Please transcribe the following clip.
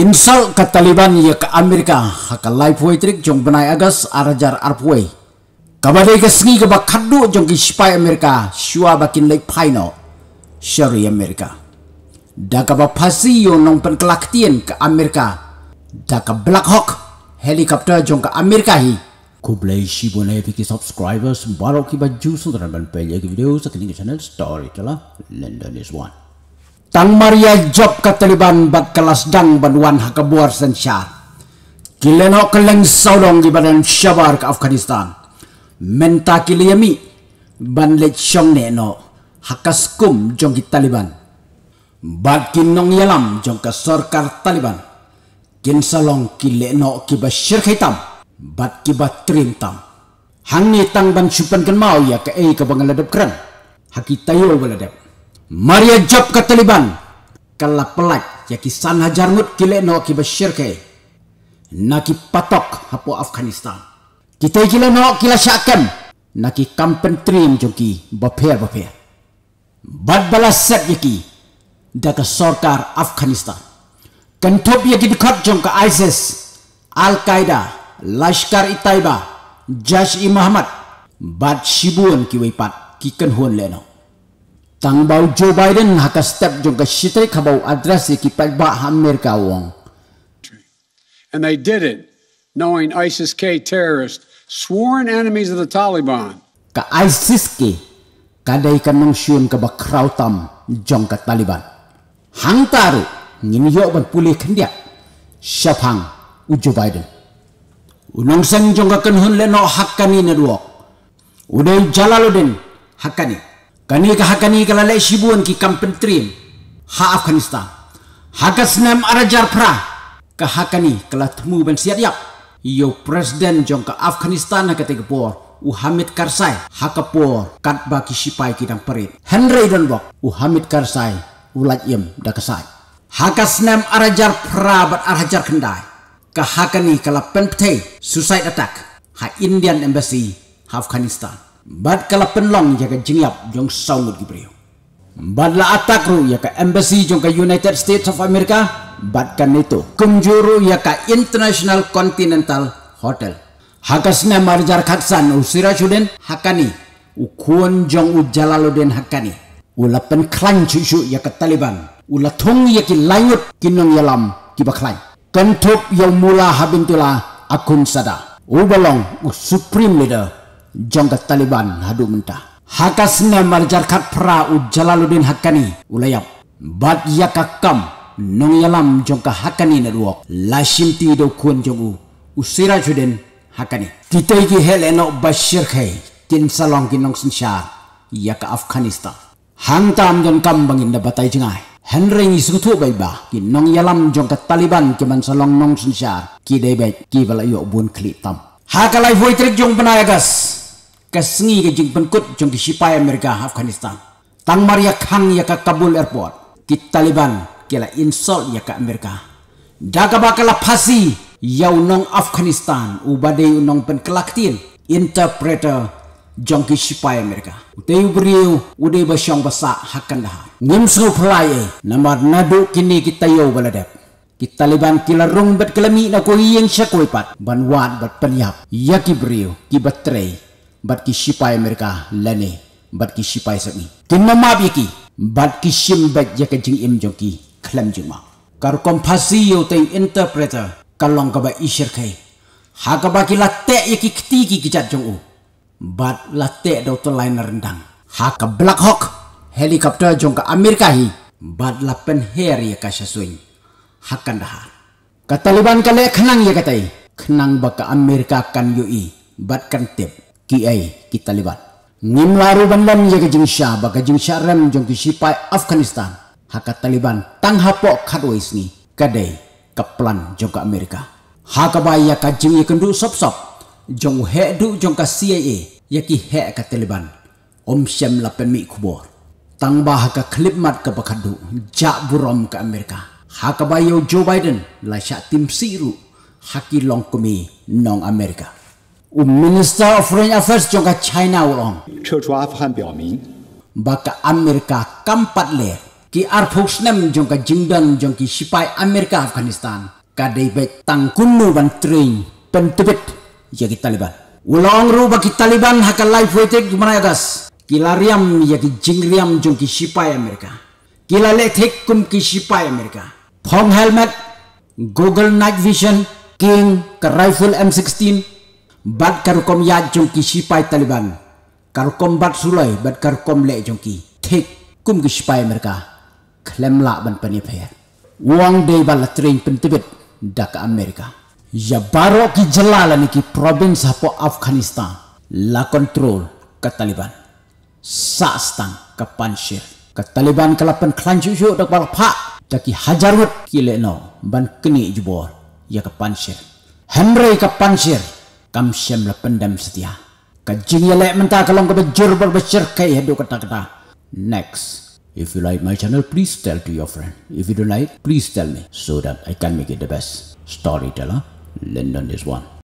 insal ke Taliban ya ke Amerika haka life way trik jong benai agas arajar arpway kabadai ke sngi ke bakadu jong ki spy Amerika shua bakin like paino syari Amerika da ka ba yo nong pen kelaktien ke Amerika da ka Black Hawk helikopter jong ke Amerika hi Kublai si bonai piki subscribers baru ki baju sudran ban pele video sekiling channel story tala London is one Tang Maria Job kataliban dang banuan hakabuar san siya. Kileno keleng saudong badan syabar ke Afghanistan. Menta kiliyami lech syong neno kum jong Taliban. Bakin nong yalam jong ka sorkar Taliban. Kin salong kileno kibas syirk hitam bat ba trintam. Hang ni tang ban syupan kan mau ya ke e ka bangaladap keren. yo baladap. Maria Job ke Taliban kala pelak yaki san hajar ngut kile no ki ke naki patok hapo Afghanistan. Kita kile no kila syakem naki kampen trim joki baper baper. Bad balas set yaki daga sorkar Afghanistan. Kentop yaki dekat jongka ISIS, Al-Qaeda, Lashkar Itaiba, Jash i Muhammad, bad Shibuan ki weipat ki kenhun leno tang bau Joe Biden haka step juga shitai kabau address ki pat ba Amerika wong. And they did it knowing ISIS K terrorists, sworn enemies of the Taliban. Ka ISIS K kadai ka mangsyun ka ba krautam jong ka Taliban. Hang taru ngin yo ban pulih kendia. Syafang u Joe Biden. Unong sang jong ka kenhun leno hakani na duok. Uday Jalaluddin hakani kani ka hakani ka lalai shibuan ki kampentrim ha afghanistan hakas nam arajar pra ka hakani kala temu ben siat yap yo presiden jong ka afghanistan ka te por u hamid karzai hakapor kat ba ki sipai ki dang perit henry donbok u hamid karzai ulat yem da kasai hakas nam arajar pra bat arajar kendai ka hakani kala penpte suicide attack ha indian embassy afghanistan bat kala penlong ya ka jinglap jong saungut priyo. bat la atakru ya ka embassy jong ka United States of America bat kan itu kumjuru ya ka International Continental Hotel hakasne marjar khaksan usira shuden hakani ukuon jong u jalaluddin hakani pen klan cucu ya ka Taliban ula ya ki layut kinong yalam ki baklain kentup ya mula habintula akun sada ubalong supreme leader Jongkat taliban hadu mentah. Hakasna marjar khat pra u jalaluddin hakani ulayap bat yakakam nong yalam jonga hakani na duok la shimti do kuan jongu usira juden hakani titai ki hel enok bashir khai tin salong ki nong sinsha afghanistan hantam jon kam bangin da batai jingai Henry ni sutu bai ba ki nong yalam jong ka Taliban ki man salong nong sunsyar ki dai bai ki bala yo bun kli tam ha voi trik jong gas. Kesengi ke jing penkut jong disipai Amerika Afghanistan. Tang maria Khan ya ke Kabul airport. Ki Taliban kela insult ya ke Amerika. Daga bakal pasi yau nong Afghanistan ubade nong penkelaktin interpreter jong disipai Amerika. Uteu ubriu ude basyong basa hakan dah. Ngim so pelaye namar nadu kini kita yau baladep. Ki Taliban kila rung bet kelami na ko iyang siya Banwat bet bat Ya Yaki kibat ki bat ki shipai mereka lane bat ki shipai sami tin ma bi ki bat ki shim bat jing im jong ki khlam juma kar kom phasi yo te interpreter kalong ka ba isher kai ha ka ba ki latte ye ki kti ki ki jat jong u bat latte do to line rendang ha ka black hawk helicopter jong ka amerika hi bat pen her ye ka ha hakan da ka taliban ka le khnang ye ka tai khnang ba ka amerika kan i bat kan tip ki ay ki taliban nim waru bandan ye ya ke jingsha ba ke jingsha ram jong ki afghanistan haka taliban tang hapo kadwa ni kadai kaplan jong ka amerika haka ba ya ka jing ye kendu sop sop jong he jong ka cia ya ki he ka taliban om shem la mi kubor tang ba ka klip mat ka bakadu ja burom ka amerika haka ba yo joe biden la sha tim siru haki long kumi nong amerika U Minister of Foreign Affairs jong China ulong. Cho Afghan biểu Baka Amerika kampat le ki arphuk snem jong ka jingdan jong ki sipai Amerika Afghanistan. kadai debek tangkunu ban train pentebet ya ki Taliban. Ulong ru baki Taliban haka life wetek gimana ya Kilariam ya ki jingriam jong ki sipai Amerika. Kilale thek kum ki sipai Amerika. Phong helmet, Google night vision, King, ke rifle M16, bat karukom ya jongki sipai Taliban karukom bat sulai bat karukom le jongki tek kum ki sipai mereka klem la ban pani phe wang de bala train pentibet dak Amerika ya baro ki jelala ni ki province hapo Afghanistan la control ke Taliban sa stang ke panshir ke Taliban kalapan kelanju yo dak bal pha ki hajarut ki le no ban kini jubor ya ke panshir Henry ke panshir kam syam la pendam setia ka jing ya lek menta kalong ka bejur berbesir kai hedo kata kata next if you like my channel please tell to your friend if you don't like please tell me so that i can make it the best storyteller london is one